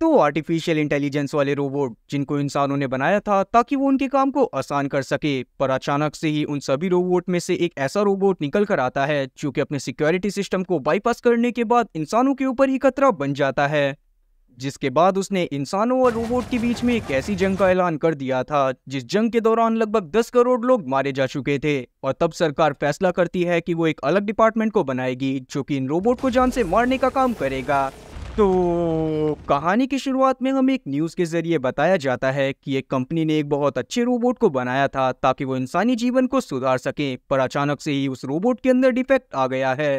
तो artificial intelligence वाले robot जिनको इंसानों ने बनाया था ताकि वो उनके काम को आसान कर सके पर अचानक से ही उन सभी रोबोट में से एक ऐसा रोबोट निकल कर आता है जो कि अपने सिक्योरिटी सिस्टम को बाईपास करने के बाद इंसानों के ऊपर ही खतरा बन जाता है जिसके बाद उसने इंसानों और रोबोट के बीच में एक ऐसी जंग का ऐलान कर दिया था जिस जंग के दौरान लगभग 10 करोड़ लोग मारे जा चुके थे और तब सरकार फैसला करती है कि वो एक अलग डिपार्टमेंट को बनाएगी जो कि इन रोबोट को जान से मारने का काम करेगा तो कहानी की शुरुआत में हमें एक न्यूज़ के जरिए बताया जाता है कि एक कंपनी ने एक बहुत अच्छे रोबोट को बनाया था ताकि वो इंसानी जीवन को सुधार सके पर अचानक से ही उस रोबोट के अंदर डिफेक्ट आ गया है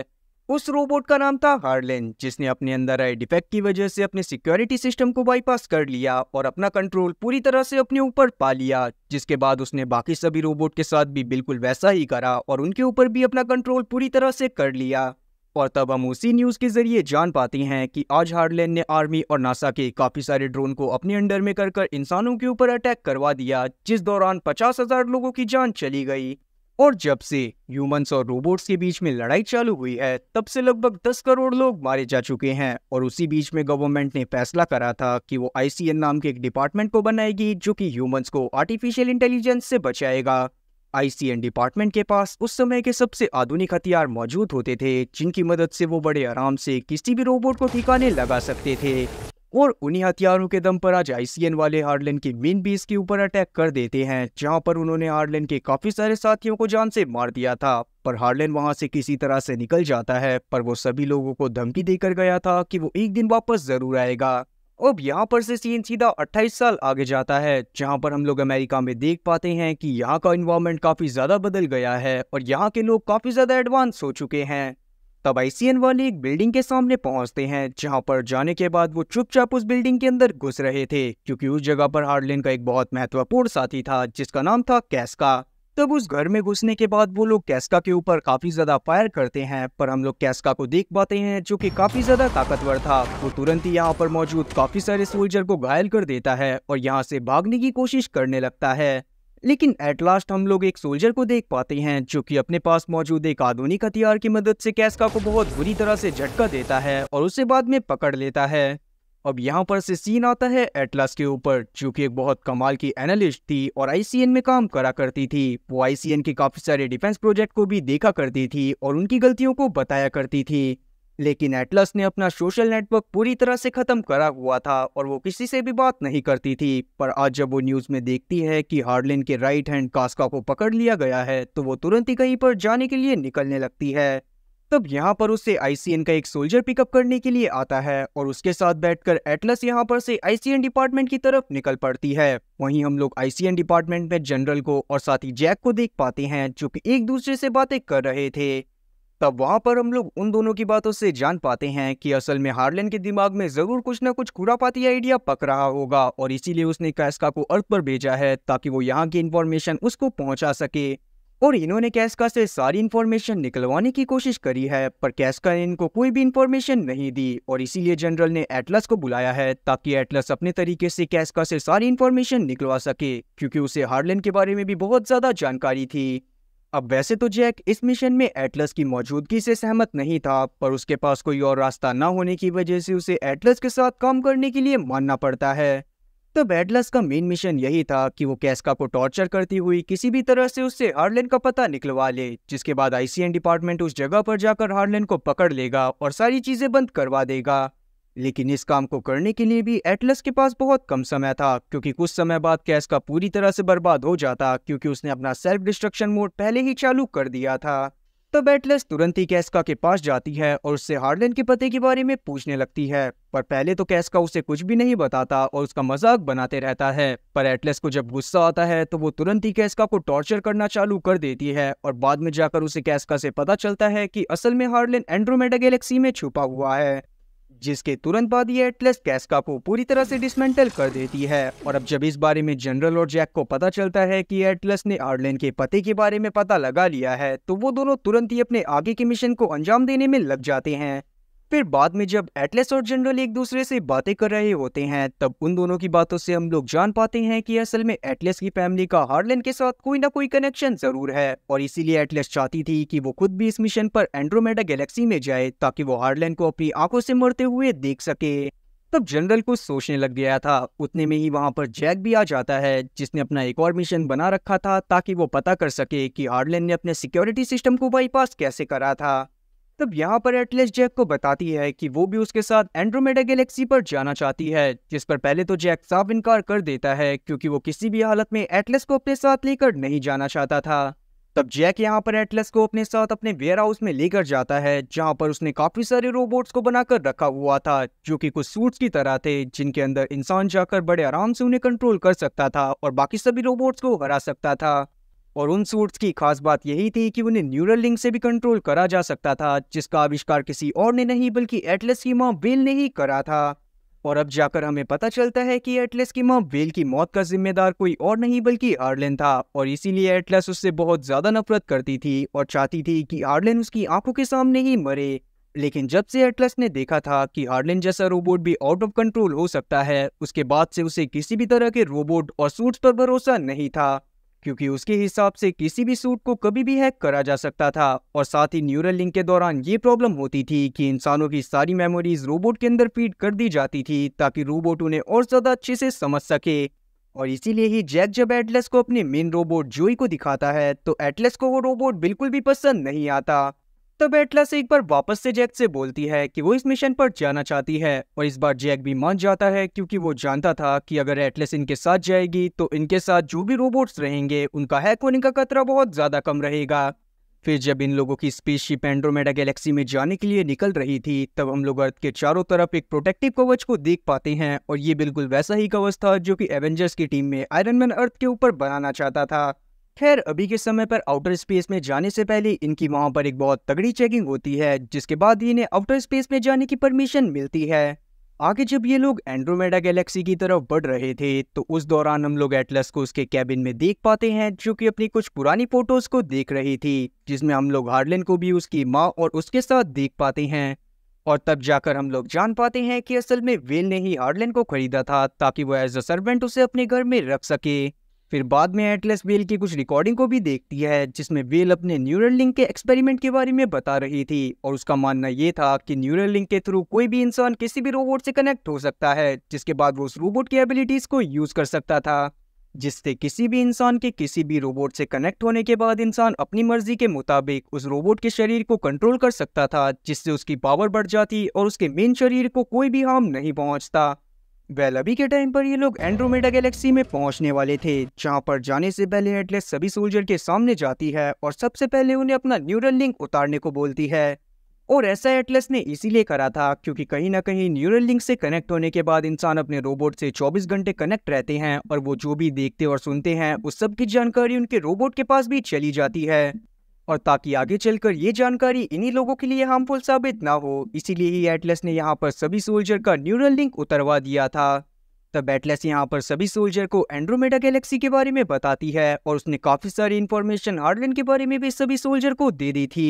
उस रोबोट का नाम था हार्लेन जिसने अपने अंदर आए डिफेक्ट की वजह से अपने सिक्योरिटी सिस्टम को बाईपास कर लिया और अपना कंट्रोल पूरी तरह से अपने ऊपर पा लिया जिसके बाद उसने बाकी सभी रोबोट के साथ भी बिल्कुल वैसा ही करा और उनके ऊपर भी अपना कंट्रोल पूरी तरह से कर लिया और तब हम उसी न्यूज़ के जरिए जान पाते हैं कि आज हार्डलैंड ने आर्मी और नासा के काफ़ी सारे ड्रोन को अपने अंडर में कर इंसानों के ऊपर अटैक करवा दिया जिस दौरान पचास हजार लोगों की जान चली गई और जब से ह्यूमंस और रोबोट्स के बीच में लड़ाई चालू हुई है तब से लगभग 10 करोड़ लोग मारे जा चुके हैं और उसी बीच में गवर्नमेंट ने फैसला करा था कि वो आईसीएन नाम के एक डिपार्टमेंट को बनाएगी जो कि ह्यूमंस को आर्टिफिशियल इंटेलिजेंस से बचाएगा आईसीएन डिपार्टमेंट के पास उस समय के सबसे आधुनिक हथियार मौजूद होते थे जिनकी मदद से वो बड़े आराम से किसी भी रोबोट को ठिकाने लगा सकते थे और उन्हीं हथियारों के दम पर आज आईसीएन वाले हार्डलैंड के मेन बेस के ऊपर अटैक कर देते हैं जहां पर उन्होंने हार्डलैंड के काफी सारे साथियों को जान से मार दिया था पर हार्लिन वहां से किसी तरह से निकल जाता है पर वो सभी लोगों को धमकी देकर गया था कि वो एक दिन वापस जरूर आएगा अब यहाँ पर से सीन सीधा 28 साल आगे जाता है जहाँ पर हम लोग अमेरिका में देख पाते हैं कि यहाँ का इन्वायरमेंट काफ़ी ज़्यादा बदल गया है और यहाँ के लोग काफ़ी ज़्यादा एडवांस हो चुके हैं तब आईसीएन वाले एक बिल्डिंग के सामने पहुंचते हैं जहां पर जाने के बाद वो चुपचाप उस बिल्डिंग के अंदर घुस रहे थे क्योंकि उस जगह पर हार्डलिन का एक बहुत महत्वपूर्ण साथी था जिसका नाम था कैसका तब उस घर में घुसने के बाद वो लोग कैस्का के ऊपर काफी ज्यादा फायर करते हैं पर हम लोग कैस्का को देख पाते हैं जो कि काफी ज्यादा ताकतवर था वो तुरंत ही यहाँ पर मौजूद काफी सारे सोल्जर को घायल कर देता है और यहाँ से भागने की कोशिश करने लगता है लेकिन एट लास्ट हम लोग एक सोल्जर को देख पाते हैं जो कि अपने पास मौजूद एक आधुनिक हथियार की मदद से कैस्का को बहुत बुरी तरह से झटका देता है और उसे बाद में पकड़ लेता है अब यहाँ पर से सीन आता है एटलास के ऊपर जो कि एक बहुत कमाल की एनालिस्ट थी और आईसीएन में काम करा करती थी वो आईसीएन के काफी सारे डिफेंस प्रोजेक्ट को भी देखा करती थी और उनकी गलतियों को बताया करती थी लेकिन एटलस ने अपना सोशल नेटवर्क पूरी तरह से खत्म करा हुआ था और वो किसी से भी बात नहीं करती थी पर आज जब वो न्यूज में देखती है कि हार्लिन के राइट हैंड कास्का को पकड़ लिया गया है तो वो तुरंत ही कहीं पर जाने के लिए निकलने लगती है तब यहाँ पर उसे आईसीएन का एक सोल्जर पिकअप करने के लिए आता है और उसके साथ बैठकर एटलस यहाँ पर से आईसीएन डिपार्टमेंट की तरफ निकल पड़ती है वहीं हम लोग आईसीएन डिपार्टमेंट में जनरल को और साथ ही जैक को देख पाते हैं जो कि एक दूसरे से बातें कर रहे थे तब वहाँ पर हम लोग उन दोनों की बातों से जान पाते हैं कि असल में हार्लन के दिमाग में ज़रूर कुछ न कुछ खुरापाती आइडिया पक रहा होगा और इसीलिए उसने कैस्का को अर्थ पर भेजा है ताकि वो यहाँ की इन्फॉर्मेशन उसको पहुंचा सके और इन्होंने कैसका से सारी इन्फॉर्मेशन निकलवाने की कोशिश करी है पर कैस्का ने इनको कोई भी इन्फॉर्मेशन नहीं दी और इसीलिए जनरल ने एटलस को बुलाया है ताकि एटलस अपने तरीके से कैसका से सारी इन्फॉर्मेशन निकलवा सके क्योंकि उसे हार्लिन के बारे में भी बहुत ज़्यादा जानकारी थी अब वैसे तो जैक इस मिशन में एटलस की मौजूदगी से सहमत नहीं था पर उसके पास कोई और रास्ता न होने की वजह से उसे एटलस के साथ काम करने के लिए मानना पड़ता है तो बैडलस का मेन मिशन यही था कि वो कैस्का को टॉर्चर करती हुई किसी भी तरह से उससे हार्लेन का पता निकलवा ले जिसके बाद आईसीएन डिपार्टमेंट उस जगह पर जाकर हार्लेन को पकड़ लेगा और सारी चीजें बंद करवा देगा लेकिन इस काम को करने के लिए भी एटलस के पास बहुत कम समय था क्योंकि कुछ समय बाद कैस्का पूरी तरह से बर्बाद हो जाता क्योंकि उसने अपना सेल्फ डिस्ट्रक्शन मोड पहले ही चालू कर दिया था तो बैटलेस तुरंत ही कैसका के पास जाती है और उससे हार्लिन के पते के बारे में पूछने लगती है पर पहले तो कैस्का उसे कुछ भी नहीं बताता और उसका मजाक बनाते रहता है पर एटलेस को जब गुस्सा आता है तो वो तुरंत ही कैसका को टॉर्चर करना चालू कर देती है और बाद में जाकर उसे कैसका से पता चलता है कि असल में हार्लिन एंड्रोमेडा गैलेक्सी में छुपा हुआ है जिसके तुरंत बाद ये एटलस कैस्का को पूरी तरह से डिसमेंटल कर देती है और अब जब इस बारे में जनरल और जैक को पता चलता है कि एटलस ने आर्लेन के पते के बारे में पता लगा लिया है तो वो दोनों तुरंत ही अपने आगे के मिशन को अंजाम देने में लग जाते हैं फिर बाद में जब एटलेस और जनरल एक दूसरे से बातें कर रहे होते हैं तब उन दोनों की बातों से हम लोग जान पाते हैं कि असल में एटलेस की फैमिली का हार्लन के साथ कोई ना कोई कनेक्शन जरूर है और इसीलिए एटलेस चाहती थी कि वो खुद भी इस मिशन पर एंड्रोमेडा गैलेक्सी में जाए ताकि वो हार्लन को अपनी आंखों से मरते हुए देख सके तब जनरल कुछ सोचने लग गया था उतने में ही वहां पर जैक भी आ जाता है जिसने अपना एक और मिशन बना रखा था ताकि वो पता कर सके कि हार्लन ने अपने सिक्योरिटी सिस्टम को बाईपास कैसे करा था तब यहाँ पर एटलेस जैक को बताती है कि वो भी उसके साथ एंड्रोमेडा गैलेक्सी पर जाना चाहती है जिस पर पहले तो जैक साफ इनकार कर देता है क्योंकि वो किसी भी हालत में एटलेस को अपने साथ लेकर नहीं जाना चाहता था तब जैक यहाँ पर एटलेस को अपने साथ अपने वेयर हाउस में लेकर जाता है जहाँ पर उसने काफी सारे रोबोट्स को बनाकर रखा हुआ था जो कि कुछ सूट्स की तरह थे जिनके अंदर इंसान जाकर बड़े आराम से उन्हें कंट्रोल कर सकता था और बाकी सभी रोबोट्स को हरा सकता था और उन सूट्स की खास बात यही थी कि उन्हें न्यूरल लिंक से भी कंट्रोल करा जा सकता था जिसका आविष्कार किसी और ने नहीं बल्कि एटलेस की माँ बेल ने ही करा था और अब जाकर हमें पता चलता है कि एटलेस की माँ बेल की मौत का जिम्मेदार कोई और नहीं बल्कि आर्लिन था और इसीलिए एटलेस उससे बहुत ज़्यादा नफरत करती थी और चाहती थी कि आर्लिन उसकी आंखों के सामने ही मरे लेकिन जब से एटलस ने देखा था कि आर्लिन जैसा रोबोट भी आउट ऑफ कंट्रोल हो सकता है उसके बाद से उसे किसी भी तरह के रोबोट और सूट्स पर भरोसा नहीं था क्योंकि उसके हिसाब से किसी भी सूट को कभी भी हैक करा जा सकता था और साथ ही न्यूरल लिंक के दौरान ये प्रॉब्लम होती थी कि इंसानों की सारी मेमोरीज रोबोट के अंदर फीड कर दी जाती थी ताकि रोबोट उन्हें और ज़्यादा अच्छे से समझ सके और इसीलिए ही जैक जब एटलस को अपने मेन रोबोट जोई को दिखाता है तो एटलस को वो रोबोट बिल्कुल भी पसंद नहीं आता तो बेटलस एक बार वापस से जैक से बोलती है कि वो इस मिशन पर जाना चाहती है और इस बार जैक भी मान जाता है क्योंकि वो जानता था कि अगर एटलस इनके साथ जाएगी तो इनके साथ जो भी रोबोट्स रहेंगे उनका हैक होने का खतरा बहुत ज़्यादा कम रहेगा फिर जब इन लोगों की स्पेसशिप एंड्रोमेडा गैलेक्सी में जाने के लिए निकल रही थी तब हम लोग अर्थ के चारों तरफ एक प्रोटेक्टिव कवच को देख पाते हैं और ये बिल्कुल वैसा ही कवच था जो कि एवेंजर्स की टीम में आयरन मैन अर्थ के ऊपर बनाना चाहता था खैर अभी के समय पर आउटर स्पेस में जाने से पहले इनकी वहां पर एक बहुत तगड़ी चेकिंग होती है जिसके बाद इन्हें आउटर स्पेस में जाने की परमिशन मिलती है आगे जब ये लोग एंड्रोमेडा गैलेक्सी की तरफ बढ़ रहे थे तो उस दौरान हम लोग एटलस को उसके कैबिन में देख पाते हैं जो कि अपनी कुछ पुरानी फोटोज को देख रही थी जिसमें हम लोग हार्डलिन को भी उसकी माँ और उसके साथ देख पाते हैं और तब जाकर हम लोग जान पाते हैं कि असल में वेल ने ही हार्डलिन को खरीदा था ताकि वो एज अ सर्वेंट उसे अपने घर में रख सके फिर बाद में एटलेस बेल की कुछ रिकॉर्डिंग को भी देखती है जिसमें बेल अपने न्यूरल लिंक के एक्सपेरिमेंट के बारे में बता रही थी और उसका मानना यह था कि न्यूरल लिंक के थ्रू कोई भी इंसान किसी भी रोबोट से कनेक्ट हो सकता है जिसके बाद वो उस रोबोट की एबिलिटीज को यूज कर सकता था जिससे किसी भी इंसान के किसी भी रोबोट से कनेक्ट होने के बाद इंसान अपनी मर्जी के मुताबिक उस रोबोट के शरीर को कंट्रोल कर सकता था जिससे उसकी पावर बढ़ जाती और उसके मेन शरीर को कोई भी हार्म नहीं पहुंचता वेल अभी के टाइम पर ये लोग एंड्रोमेडा गैलेक्सी में पहुंचने वाले थे जहां पर जाने से पहले एटलेस सभी सोल्जर के सामने जाती है और सबसे पहले उन्हें अपना न्यूरल लिंक उतारने को बोलती है और ऐसा एटलेस ने इसीलिए करा था क्योंकि कहीं ना कहीं न्यूरल लिंक से कनेक्ट होने के बाद इंसान अपने रोबोट से 24 घंटे कनेक्ट रहते हैं और वो जो भी देखते और सुनते हैं उस सब की जानकारी उनके रोबोट के पास भी चली जाती है और ताकि आगे चलकर ये जानकारी इन्हीं लोगों के लिए हार्मफुल साबित ना हो इसीलिए ही एटलस ने यहाँ पर सभी सोल्जर का न्यूरल लिंक उतरवा दिया था तब एटलस यहाँ पर सभी सोल्जर को एंड्रोमेडा गैलेक्सी के बारे में बताती है और उसने काफ़ी सारी इन्फॉर्मेशन हार्डलैंड के बारे में भी सभी सोल्जर को दे दी थी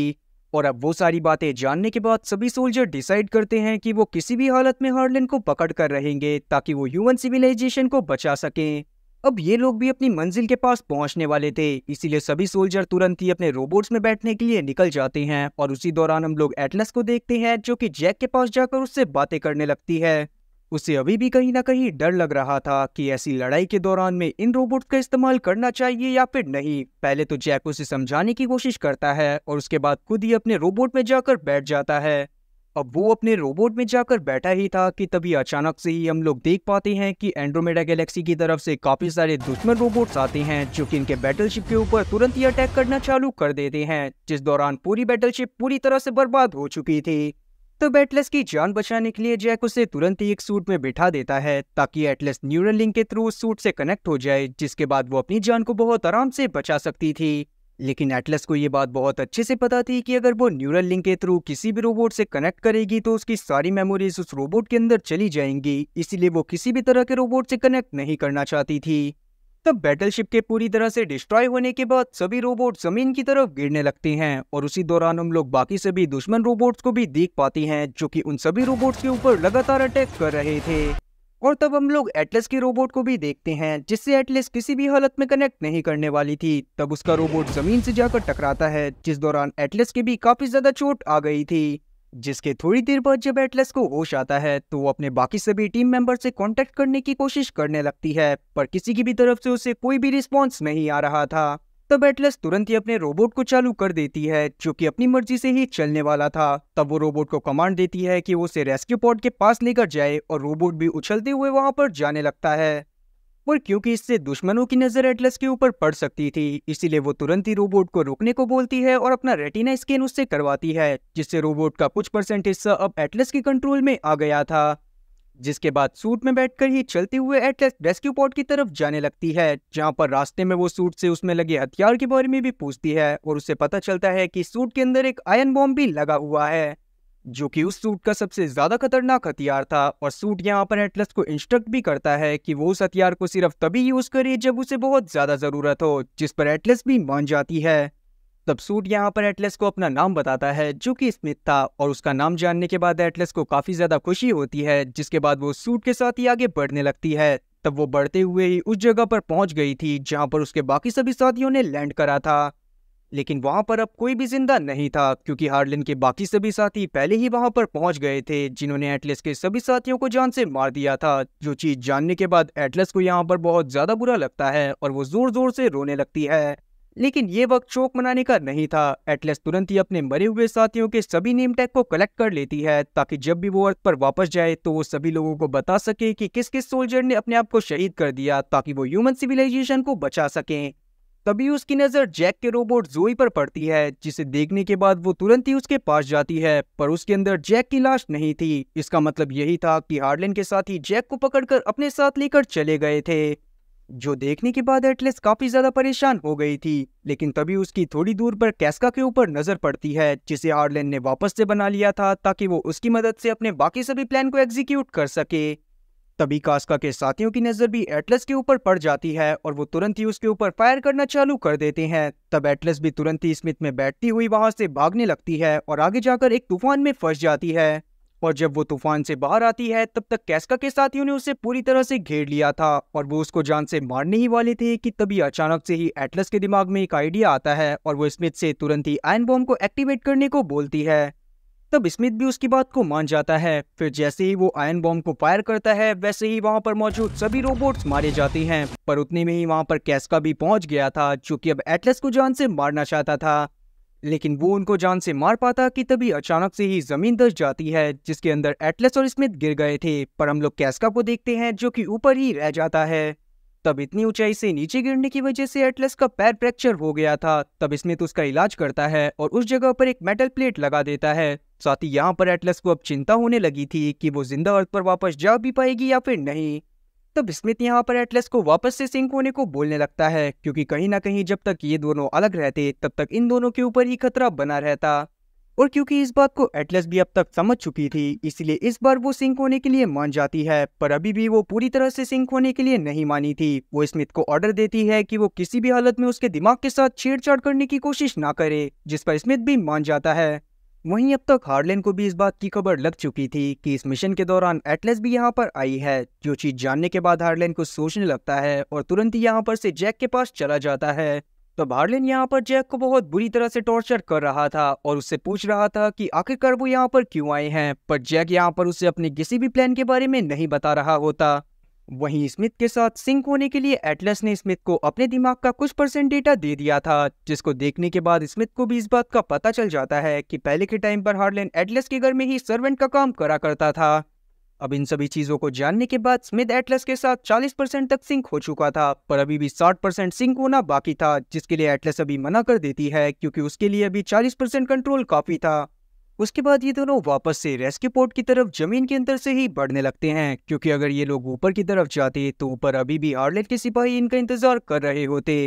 और अब वो सारी बातें जानने के बाद सभी सोल्जर डिसाइड करते हैं कि वो किसी भी हालत में हार्डलैंड को पकड़ कर रहेंगे ताकि वो ह्यूमन सिविलाइजेशन को बचा सकें अब ये लोग भी अपनी मंजिल के पास पहुंचने वाले थे इसीलिए सभी सोल्जर तुरंत ही अपने रोबोट्स में बैठने के लिए निकल जाते हैं और उसी दौरान हम लोग एटलस को देखते हैं जो कि जैक के पास जाकर उससे बातें करने लगती है उसे अभी भी कहीं ना कहीं डर लग रहा था कि ऐसी लड़ाई के दौरान में इन रोबोट का इस्तेमाल करना चाहिए या फिर नहीं पहले तो जैक उसे समझाने की कोशिश करता है और उसके बाद खुद ही अपने रोबोट में जाकर बैठ जाता है अब वो अपने रोबोट में जाकर बैठा ही था कि तभी अचानक से ही हम लोग देख पाते हैं कि एंड्रोमेडा गैलेक्सी की तरफ से काफी सारे दुश्मन रोबोट्स आते हैं जो कि इनके बैटलशिप के ऊपर तुरंत ही अटैक करना चालू कर देते हैं जिस दौरान पूरी बैटलशिप पूरी तरह से बर्बाद हो चुकी थी तो बैटलेस की जान बचाने के लिए जैक उसे तुरंत ही एक सूट में बिठा देता है ताकि एटलेस न्यूरल लिंक के थ्रू सूट से कनेक्ट हो जाए जिसके बाद वो अपनी जान को बहुत आराम से बचा सकती थी लेकिन एटलस को ये बात बहुत अच्छे से पता थी कि अगर वो न्यूरल लिंक के थ्रू किसी भी रोबोट से कनेक्ट करेगी तो उसकी सारी मेमोरीज उस रोबोट के अंदर चली जाएंगी इसीलिए वो किसी भी तरह के रोबोट से कनेक्ट नहीं करना चाहती थी तब बैटलशिप के पूरी तरह से डिस्ट्रॉय होने के बाद सभी रोबोट जमीन की तरफ गिरने लगते हैं और उसी दौरान हम लोग बाकी सभी दुश्मन रोबोट्स को भी देख पाते हैं जो कि उन सभी रोबोट्स के ऊपर लगातार अटैक कर रहे थे और तब हम लोग एटलस के रोबोट को भी देखते हैं जिससे एटलस किसी भी हालत में कनेक्ट नहीं करने वाली थी तब उसका रोबोट जमीन से जाकर टकराता है जिस दौरान एटलस के भी काफी ज्यादा चोट आ गई थी जिसके थोड़ी देर बाद जब एटलस को होश आता है तो वो अपने बाकी सभी टीम मेंबर से कांटेक्ट करने की कोशिश करने लगती है पर किसी की भी तरफ से उसे कोई भी रिस्पॉन्स नहीं आ रहा था तब एटलस तुरंत ही अपने रोबोट को चालू कर देती है जो कि अपनी मर्जी से ही चलने वाला था तब वो रोबोट को कमांड देती है कि वो उसे रेस्क्यू पॉड के पास लेकर जाए और रोबोट भी उछलते हुए वहां पर जाने लगता है पर क्योंकि इससे दुश्मनों की नज़र एटलस के ऊपर पड़ सकती थी इसीलिए वो तुरंत ही रोबोट को रोकने को बोलती है और अपना रेटिना स्कैन उससे करवाती है जिससे रोबोट का कुछ परसेंट हिस्सा अब एटलस के कंट्रोल में आ गया था जिसके बाद सूट में बैठकर ही चलते हुए एटलेस रेस्क्यू पॉट की तरफ जाने लगती है जहां पर रास्ते में वो सूट से उसमें लगे हथियार के बारे में भी पूछती है और उसे पता चलता है कि सूट के अंदर एक आयन बॉम्ब भी लगा हुआ है जो कि उस सूट का सबसे ज्यादा खतरनाक हथियार था और सूट यहाँ पर एटलस को इंस्ट्रक्ट भी करता है कि वो उस हथियार को सिर्फ तभी यूज करे जब उसे बहुत ज्यादा जरूरत हो जिस पर एटलस भी मान जाती है तब सूट यहाँ पर एटलेस को अपना नाम बताता है जो कि स्मिथ था और उसका नाम जानने के बाद एटलेस को काफ़ी ज़्यादा खुशी होती है जिसके बाद वो सूट के साथ ही आगे बढ़ने लगती है तब वो बढ़ते हुए ही उस जगह पर पहुंच गई थी जहां पर उसके बाकी सभी साथियों ने लैंड करा था लेकिन वहां पर अब कोई भी जिंदा नहीं था क्योंकि हार्लिन के बाकी सभी साथी पहले ही वहां पर पहुंच गए थे जिन्होंने एटलस के सभी साथियों को जान से मार दिया था जो चीज जानने के बाद एटलस को यहाँ पर बहुत ज्यादा बुरा लगता है और वो जोर जोर से रोने लगती है लेकिन ये वक्त शोक मनाने का नहीं था एटलेस तुरंत ही अपने मरे हुए साथियों के सभी नेम टैग को कलेक्ट कर लेती है ताकि जब भी वो अर्थ पर वापस जाए तो वो सभी लोगों को बता सके कि किस किस सोल्जर ने अपने आप को शहीद कर दिया ताकि वो ह्यूमन सिविलाइजेशन को बचा सके तभी उसकी नज़र जैक के रोबोट जोई पर पड़ती है जिसे देखने के बाद वो तुरंत ही उसके पास जाती है पर उसके अंदर जैक की लाश नहीं थी इसका मतलब यही था कि हार्डलिन के साथ ही जैक को पकड़कर अपने साथ लेकर चले गए थे जो देखने के बाद एटलेस काफी ज्यादा परेशान हो गई थी लेकिन तभी उसकी थोड़ी दूर पर कैस्का के ऊपर नजर पड़ती है जिसे आर्लेन ने वापस से बना लिया था ताकि वो उसकी मदद से अपने बाकी सभी प्लान को एग्जीक्यूट कर सके तभी कास्का के साथियों की नजर भी एटलस के ऊपर पड़ जाती है और वो तुरंत ही उसके ऊपर फायर करना चालू कर देते हैं तब एटलस भी तुरंत ही स्मिथ में बैठती हुई वहां से भागने लगती है और आगे जाकर एक तूफान में फंस जाती है और जब वो तूफान से बाहर आती है तब तक कैस्का के साथियों ने उसे पूरी तरह से घेर लिया था और वो उसको जान से मारने ही वाले थे कि तभी अचानक से ही एटलस के दिमाग में एक आइडिया आता है और वो स्मिथ से तुरंत ही आयन बॉम्ब को एक्टिवेट करने को बोलती है तब स्मिथ भी उसकी बात को मान जाता है फिर जैसे ही वो आयन बॉम्ब को फायर करता है वैसे ही वहां पर मौजूद सभी रोबोट्स मारे जाते हैं पर उतने में ही वहां पर कैस्का भी पहुंच गया था जो कि अब एटलस को जान से मारना चाहता था लेकिन वो उनको जान से मार पाता कि तभी अचानक से ही जमीन दस जाती है जिसके अंदर एटलस और स्मिथ गिर गए थे पर हम लोग कैसका को देखते हैं जो कि ऊपर ही रह जाता है तब इतनी ऊंचाई से नीचे गिरने की वजह से एटलस का पैर फ्रैक्चर हो गया था तब स्मिथ उसका इलाज करता है और उस जगह पर एक मेटल प्लेट लगा देता है साथ ही यहाँ पर एटलस को अब चिंता होने लगी थी कि वो जिंदा अर्थ पर वापस जा भी पाएगी या फिर नहीं तब स्मिथ यहाँ पर एटलस को वापस से सिंक होने को बोलने लगता है क्योंकि कहीं ना कहीं जब तक ये दोनों अलग रहते तब तक इन दोनों के ऊपर ही खतरा बना रहता और क्योंकि इस बात को एटलस भी अब तक समझ चुकी थी इसलिए इस बार वो सिंक होने के लिए मान जाती है पर अभी भी वो पूरी तरह से सिंक होने के लिए नहीं मानी थी वो स्मिथ को ऑर्डर देती है कि वो किसी भी हालत में उसके दिमाग के साथ छेड़छाड़ करने की कोशिश ना करे जिस पर स्मिथ भी मान जाता है वहीं अब तक तो हार्लेन को भी इस बात की खबर लग चुकी थी कि इस मिशन के दौरान एटलेस भी यहाँ पर आई है जो चीज जानने के बाद हार्लेन को सोचने लगता है और तुरंत ही यहाँ पर से जैक के पास चला जाता है तो हार्लिन यहाँ पर जैक को बहुत बुरी तरह से टॉर्चर कर रहा था और उससे पूछ रहा था कि आखिरकार वो यहाँ पर क्यों आए हैं पर जैक यहाँ पर उसे अपने किसी भी प्लान के बारे में नहीं बता रहा होता वहीं स्मिथ के साथ सिंक होने के लिए एटलस ने स्मिथ को अपने दिमाग का कुछ परसेंट डेटा दे दिया था जिसको देखने के बाद स्मिथ को भी इस बात का पता चल जाता है कि पहले के टाइम पर हार्लेन एटलस के घर में ही सर्वेंट का काम करा करता था अब इन सभी चीजों को जानने के बाद स्मिथ एटलस के साथ 40 परसेंट तक सिंक हो चुका था पर अभी भी 60 परसेंट सिंक होना बाकी था जिसके लिए एटलस अभी मना कर देती है क्योंकि उसके लिए अभी 40 परसेंट कंट्रोल काफी था उसके बाद ये दोनों वापस से रेस्क्यू पोर्ट की तरफ जमीन के अंदर से ही बढ़ने लगते हैं क्योंकि अगर ये लोग ऊपर की तरफ जाते तो ऊपर अभी भी आर्लेट के सिपाही इनका इंतजार कर रहे होते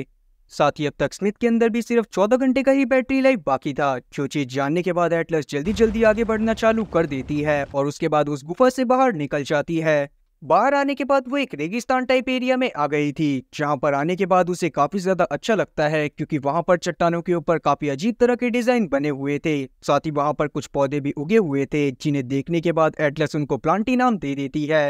साथ ही अब तक स्मिथ के अंदर भी सिर्फ 14 घंटे का ही बैटरी लाइफ बाकी था जो चीज जानने के बाद एटलस जल्दी जल्दी आगे बढ़ना चालू कर देती है और उसके बाद उस गुफा से बाहर निकल जाती है बाहर आने के बाद वो एक रेगिस्तान टाइप एरिया में आ गई थी जहाँ पर आने के बाद उसे काफी ज्यादा अच्छा लगता है क्योंकि वहाँ पर चट्टानों के ऊपर काफी अजीब तरह के डिजाइन बने हुए थे साथ ही वहाँ पर कुछ पौधे भी उगे हुए थे जिन्हें देखने के बाद एटलस उनको प्लांटी नाम दे देती है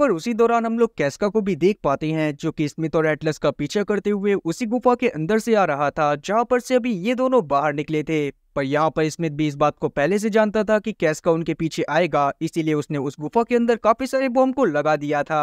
पर उसी दौरान हम लोग कैसका को भी देख पाते हैं जो कि स्मिथ और एटलस का पीछा करते हुए उसी गुफा के अंदर से आ रहा था जहां पर से अभी ये दोनों बाहर निकले थे पर यहाँ पर स्मिथ भी इस बात को पहले से जानता था कि कैसका उनके पीछे आएगा इसीलिए उसने उस गुफा के अंदर काफी सारे बॉम्ब को लगा दिया था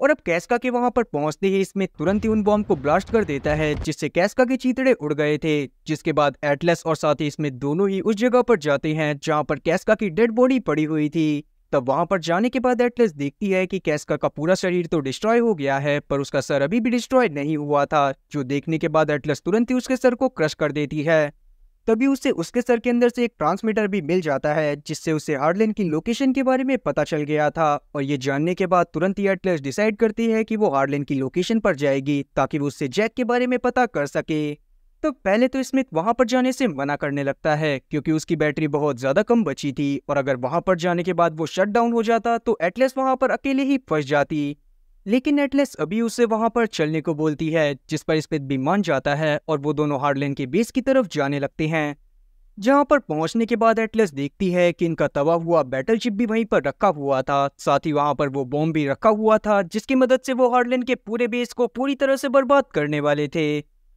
और अब कैसका के वहां पर पहुंचते ही इसमें तुरंत ही उन बॉम्ब को ब्लास्ट कर देता है जिससे कैसका के चीतड़े उड़ गए थे जिसके बाद एटलस और साथ ही इसमें दोनों ही उस जगह पर जाते हैं जहां पर कैसका की डेड बॉडी पड़ी हुई थी तब वहां पर जाने के बाद एटलेस देखती है कि कैस्कर का पूरा शरीर तो डिस्ट्रॉय हो गया है पर उसका सर अभी भी डिस्ट्रॉय नहीं हुआ था जो देखने के बाद एटलेस तुरंत ही उसके सर को क्रश कर देती है तभी उसे उसके सर के अंदर से एक ट्रांसमीटर भी मिल जाता है जिससे उसे हार्डलिन की लोकेशन के बारे में पता चल गया था और ये जानने के बाद तुरंत ही एटलेस डिसाइड करती है कि वो हार्डलिन की लोकेशन पर जाएगी ताकि वो उससे जैक के बारे में पता कर सके तो पहले तो स्मिथ वहां पर जाने से मना करने लगता है क्योंकि उसकी बैटरी बहुत ज्यादा कम बची थी और अगर वहां पर जाने के बाद वो शट डाउन हो जाता तो एटलेस वहां पर अकेले ही फंस जाती लेकिन एटलेस अभी उसे वहां पर चलने को बोलती है जिस पर स्मिथ भी मान जाता है और वो दोनों हार्डलैंड के बेस की तरफ जाने लगते हैं जहां पर पहुंचने के बाद एटलेस देखती है कि इनका तबाह हुआ बैटल चिप भी वहीं पर रखा हुआ था साथ ही वहां पर वो बॉम्ब भी रखा हुआ था जिसकी मदद से वो हार्डलैंड के पूरे बेस को पूरी तरह से बर्बाद करने वाले थे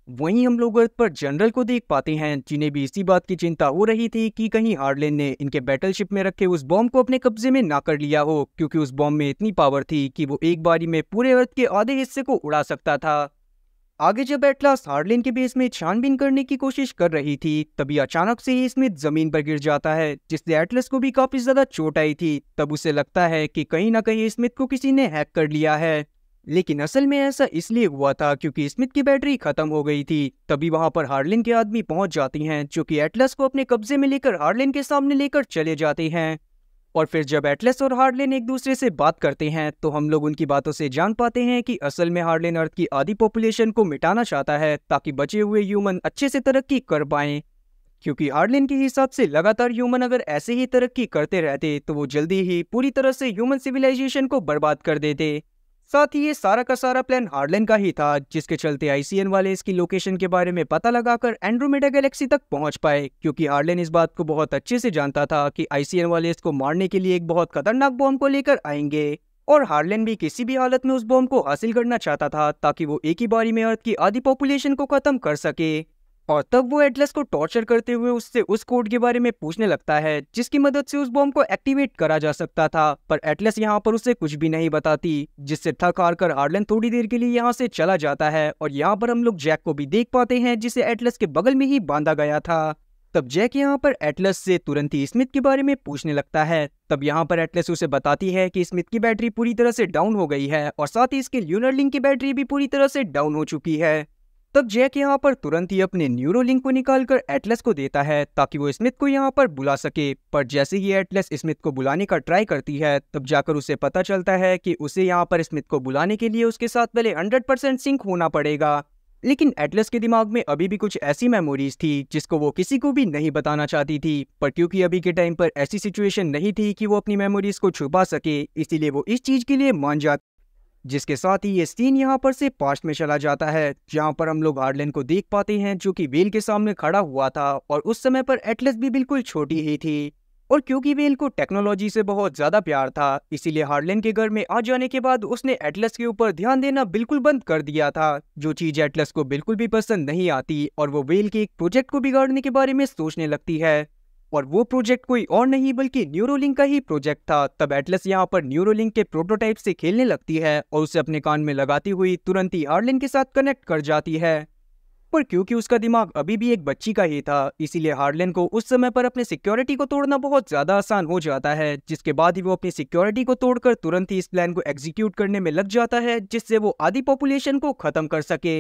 वहीं हम लोग अर्थ पर जनरल को देख पाते हैं जिन्हें भी इसी बात की चिंता हो रही थी कि कहीं हार्डलेन ने इनके बैटलशिप में रखे उस बॉम्ब को अपने कब्जे में ना कर लिया हो क्योंकि उस बॉम्ब में इतनी पावर थी कि वो एक बारी में पूरे अर्थ के आधे हिस्से को उड़ा सकता था आगे जब एटलास हार्डलेन के बेस में छानबीन करने की कोशिश कर रही थी तभी अचानक से ही स्मिथ जमीन पर गिर जाता है जिससे एटलस को भी काफी ज्यादा चोट आई थी तब उसे लगता है कि कहीं ना कहीं स्मिथ को किसी ने हैक कर लिया है लेकिन असल में ऐसा इसलिए हुआ था क्योंकि स्मिथ की बैटरी खत्म हो गई थी तभी वहां पर हार्लिन के आदमी पहुंच जाती हैं जो कि एटलस को अपने कब्जे में लेकर हार्लिन के सामने लेकर चले जाते हैं और फिर जब एटलस और हार्लिन एक दूसरे से बात करते हैं तो हम लोग उनकी बातों से जान पाते हैं कि असल में हार्लिन अर्थ की आधी पॉपुलेशन को मिटाना चाहता है ताकि बचे हुए ह्यूमन अच्छे से तरक्की कर पाएं क्योंकि हार्लिन के हिसाब से लगातार ह्यूमन अगर ऐसे ही तरक्की करते रहते तो वो जल्दी ही पूरी तरह से ह्यूमन सिविलाइजेशन को बर्बाद कर देते साथ ही ये सारा का सारा प्लान हार्डलैंड का ही था जिसके चलते आईसीएन वाले इसकी लोकेशन के बारे में पता लगाकर एंड्रोमेडा गैलेक्सी तक पहुंच पाए क्योंकि हार्डलैंड इस बात को बहुत अच्छे से जानता था कि आईसीएन वाले इसको मारने के लिए एक बहुत खतरनाक बॉम्ब को लेकर आएंगे और हार्डलैंड भी किसी भी हालत में उस बॉम्ब को हासिल करना चाहता था ताकि वो एक ही बारी में अर्थ की आधी पॉपुलेशन को खत्म कर सके और तब वो एटलस को टॉर्चर करते हुए उससे उस कोड के बारे में पूछने लगता है जिसकी मदद से उस बॉम्ब को एक्टिवेट करा जा सकता था पर एटलस यहाँ पर उसे कुछ भी नहीं बताती जिससे थक हार कर आर्लन थोड़ी देर के लिए यहाँ से चला जाता है और यहाँ पर हम लोग जैक को भी देख पाते हैं जिसे एटलस के बगल में ही बांधा गया था तब जैक यहाँ पर एटलस से तुरंत ही स्मिथ के बारे में पूछने लगता है तब यहाँ पर एटलस उसे बताती है कि स्मिथ की बैटरी पूरी तरह से डाउन हो गई है और साथ ही इसके ल्यूनर लिंक की बैटरी भी पूरी तरह से डाउन हो चुकी है तब जैक यहाँ पर तुरंत ही अपने न्यूरो लिंक को निकालकर एटलस को देता है ताकि वो स्मिथ को यहाँ पर बुला सके पर जैसे ही एटलस स्मिथ को बुलाने का ट्राई करती है तब जाकर उसे पता चलता है कि उसे यहाँ पर स्मिथ को बुलाने के लिए उसके साथ पहले हंड्रेड परसेंट सिंक होना पड़ेगा लेकिन एटलस के दिमाग में अभी भी कुछ ऐसी मेमोरीज थी जिसको वो किसी को भी नहीं बताना चाहती थी पर क्योंकि अभी के टाइम पर ऐसी सिचुएशन नहीं थी कि वो अपनी मेमोरीज को छुपा सके इसीलिए वो इस चीज के लिए मान जाती जिसके साथ ही ये सीन यहाँ पर से पास्ट में चला जाता है जहाँ पर हम लोग हार्डलेन को देख पाते हैं जो कि वेल के सामने खड़ा हुआ था और उस समय पर एटलेस भी बिल्कुल छोटी ही थी और क्योंकि वेल को टेक्नोलॉजी से बहुत ज़्यादा प्यार था इसीलिए हार्डलेन के घर में आ जाने के बाद उसने एटलस के ऊपर ध्यान देना बिल्कुल बंद कर दिया था जो चीज़ एटलस को बिल्कुल भी पसंद नहीं आती और वो वेल के एक प्रोजेक्ट को बिगाड़ने के बारे में सोचने लगती है और वो प्रोजेक्ट कोई और नहीं बल्कि न्यूरोलिंग का ही प्रोजेक्ट था तब एटलस यहाँ पर न्यूरोलिंग के प्रोटोटाइप से खेलने लगती है और उसे अपने कान में लगाती हुई तुरंत ही हार्लिन के साथ कनेक्ट कर जाती है पर क्योंकि उसका दिमाग अभी भी एक बच्ची का ही था इसीलिए हार्लिन को उस समय पर अपने सिक्योरिटी को तोड़ना बहुत ज़्यादा आसान हो जाता है जिसके बाद ही वो अपनी सिक्योरिटी को तोड़कर तुरंत ही इस प्लान को एग्जीक्यूट करने में लग जाता है जिससे वो आधी पॉपुलेशन को ख़त्म कर सके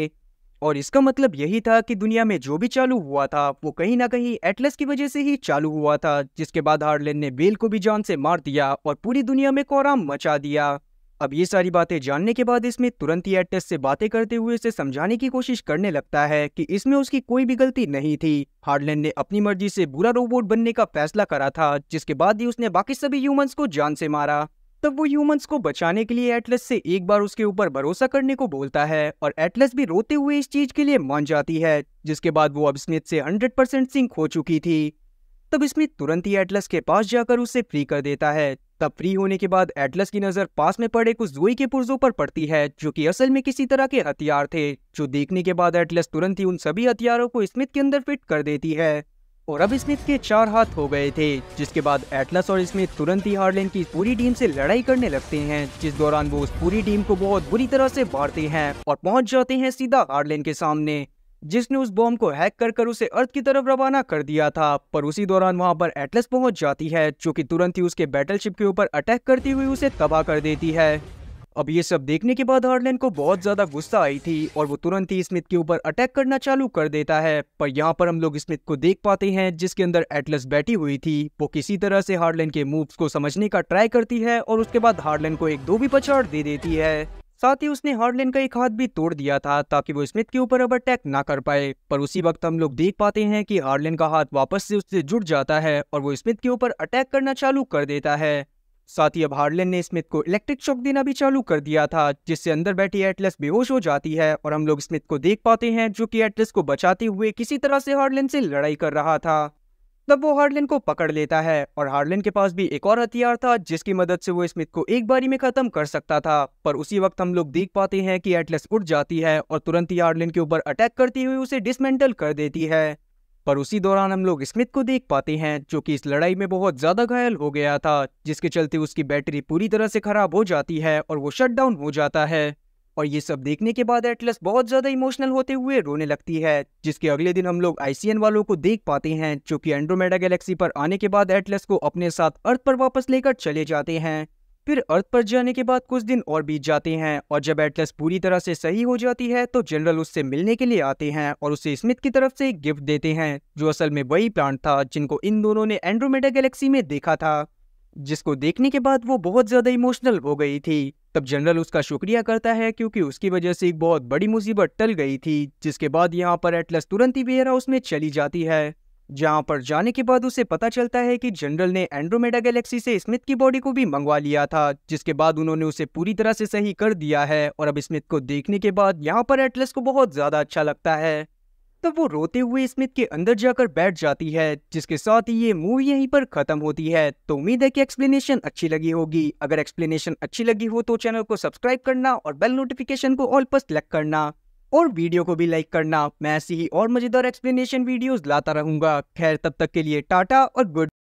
और इसका मतलब यही था कि दुनिया में जो भी चालू हुआ था वो कहीं ना कहीं एटलस की वजह से ही चालू हुआ था जिसके बाद हार्डलैंड ने बेल को भी जान से मार दिया और पूरी दुनिया में कोराम मचा दिया अब ये सारी बातें जानने के बाद इसमें तुरंत ही एटलस से बातें करते हुए इसे समझाने की कोशिश करने लगता है कि इसमें उसकी कोई भी गलती नहीं थी हार्डलैंड ने अपनी मर्जी से बुरा रोबोट बनने का फैसला करा था जिसके बाद ही उसने बाकी सभी ह्यूमंस को जान से मारा तब वो ह्यूमंस को बचाने के लिए एटलस से एक बार उसके ऊपर भरोसा करने को बोलता है और एटलस भी रोते हुए इस चीज के लिए मान जाती है जिसके बाद वो अब स्मिथ से 100 परसेंट सिंक हो चुकी थी तब स्मिथ तुरंत ही एटलस के पास जाकर उसे फ्री कर देता है तब फ्री होने के बाद एटलस की नजर पास में पड़े कुछ जोई के पुर्जों पर पड़ती है जो कि असल में किसी तरह के हथियार थे जो देखने के बाद एटलस तुरंत ही उन सभी हथियारों को स्मिथ के अंदर फिट कर देती है और अब स्मिथ के चार हाथ हो गए थे जिसके बाद एटलस और स्मिथ तुरंत ही हार्लैंड की पूरी टीम से लड़ाई करने लगते हैं जिस दौरान वो उस पूरी टीम को बहुत बुरी तरह से मारते हैं और पहुंच जाते हैं सीधा हार्लैंड के सामने जिसने उस बॉम्ब को हैक कर कर उसे अर्थ की तरफ रवाना कर दिया था पर उसी दौरान वहां पर एटलस पहुंच जाती है जो कि तुरंत ही उसके बैटलशिप के ऊपर अटैक करती हुई उसे तबाह कर देती है अब ये सब देखने के बाद हार्डलैंड को बहुत ज्यादा गुस्सा आई थी और वो तुरंत ही स्मिथ के ऊपर अटैक करना चालू कर देता है पर यहाँ पर हम लोग स्मिथ को देख पाते हैं जिसके अंदर एटलस बैठी हुई थी वो किसी तरह से हार्डलैंड के मूव्स को समझने का ट्राई करती है और उसके बाद हार्डलैंड को एक दो भी पछाड़ दे देती है साथ ही उसने हार्डलैंड का एक हाथ भी तोड़ दिया था ताकि वो स्मिथ के ऊपर अब अटैक ना कर पाए पर उसी वक्त हम लोग देख पाते हैं कि हार्डलैंड का हाथ वापस से उससे जुड़ जाता है और वो स्मिथ के ऊपर अटैक करना चालू कर देता है साथ ही अब हार्लिन ने स्मिथ को इलेक्ट्रिक शॉक देना भी चालू कर दिया था जिससे अंदर बैठी एटलस बेहोश हो जाती है और हम लोग स्मिथ को देख पाते हैं जो कि एटलस को बचाते हुए किसी तरह से हार्लिन से लड़ाई कर रहा था तब वो हार्लिन को पकड़ लेता है और हार्लिन के पास भी एक और हथियार था जिसकी मदद से वो स्मिथ को एक बारी में खत्म कर सकता था पर उसी वक्त हम लोग देख पाते हैं कि एटलस उठ जाती है और तुरंत ही हार्लिन के ऊपर अटैक करती हुई उसे डिसमेंटल कर देती है पर उसी दौरान हम लोग स्मिथ को देख पाते हैं जो कि इस लड़ाई में बहुत ज़्यादा घायल हो गया था जिसके चलते उसकी बैटरी पूरी तरह से ख़राब हो जाती है और वो शट डाउन हो जाता है और ये सब देखने के बाद एटलस बहुत ज़्यादा इमोशनल होते हुए रोने लगती है जिसके अगले दिन हम लोग आईसीएन वालों को देख पाते हैं जो कि एंड्रोमेडा गैलेक्सी पर आने के बाद एटलस को अपने साथ अर्थ पर वापस लेकर चले जाते हैं फिर अर्थ पर जाने के बाद कुछ दिन और बीत जाते हैं और जब एटलस पूरी तरह से सही हो जाती है तो जनरल उससे मिलने के लिए आते हैं और उसे स्मिथ की तरफ से एक गिफ्ट देते हैं जो असल में वही प्लांट था जिनको इन दोनों ने एंड्रोमेडा गैलेक्सी में देखा था जिसको देखने के बाद वो बहुत ज़्यादा इमोशनल हो गई थी तब जनरल उसका शुक्रिया करता है क्योंकि उसकी वजह से एक बहुत बड़ी मुसीबत टल गई थी जिसके बाद यहाँ पर एटलस तुरंत ही वेयर हाउस में चली जाती है जहां पर जाने के बाद उसे पता चलता है कि जनरल ने एंड्रोमेडा गैलेक्सी से स्मिथ की बॉडी को भी मंगवा लिया था जिसके बाद उन्होंने उसे पूरी तरह से सही कर दिया है और अब स्मिथ को देखने के बाद यहाँ पर एटलस को बहुत ज़्यादा अच्छा लगता है तब तो वो रोते हुए स्मिथ के अंदर जाकर बैठ जाती है जिसके साथ ही ये मूवी यहीं पर खत्म होती है तो उम्मीद है कि एक्सप्लेनेशन अच्छी लगी होगी अगर एक्सप्लेनेशन अच्छी लगी हो तो चैनल को सब्सक्राइब करना और बेल नोटिफिकेशन को ऑल पर सेलेक्ट करना और वीडियो को भी लाइक करना मैं ऐसी ही और मज़ेदार एक्सप्लेनेशन वीडियोस लाता रहूंगा खैर तब तक के लिए टाटा और गुड